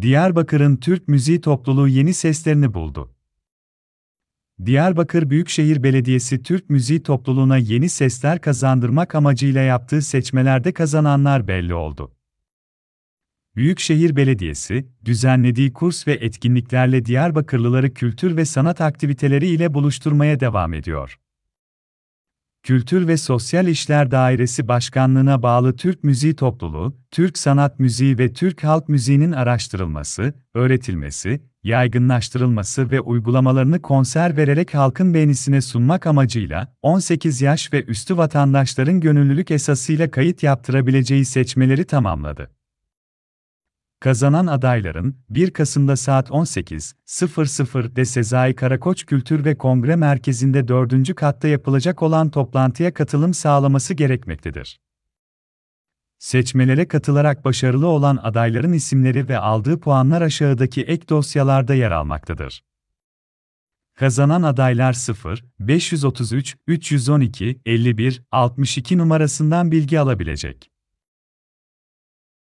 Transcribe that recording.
Diyarbakır'ın Türk müziği topluluğu yeni seslerini buldu. Diyarbakır Büyükşehir Belediyesi Türk müziği topluluğuna yeni sesler kazandırmak amacıyla yaptığı seçmelerde kazananlar belli oldu. Büyükşehir Belediyesi, düzenlediği kurs ve etkinliklerle Diyarbakırlıları kültür ve sanat aktiviteleri ile buluşturmaya devam ediyor. Kültür ve Sosyal İşler Dairesi Başkanlığına bağlı Türk Müziği Topluluğu, Türk sanat müziği ve Türk halk müziğinin araştırılması, öğretilmesi, yaygınlaştırılması ve uygulamalarını konser vererek halkın beğenisine sunmak amacıyla 18 yaş ve üstü vatandaşların gönüllülük esasıyla kayıt yaptırabileceği seçmeleri tamamladı. Kazanan adayların 1 Kasım'da saat 18.00'de Sezai Karakoç Kültür ve Kongre Merkezi'nde 4. katta yapılacak olan toplantıya katılım sağlaması gerekmektedir. Seçmelere katılarak başarılı olan adayların isimleri ve aldığı puanlar aşağıdaki ek dosyalarda yer almaktadır. Kazanan adaylar 0 533 312 51 62 numarasından bilgi alabilecek.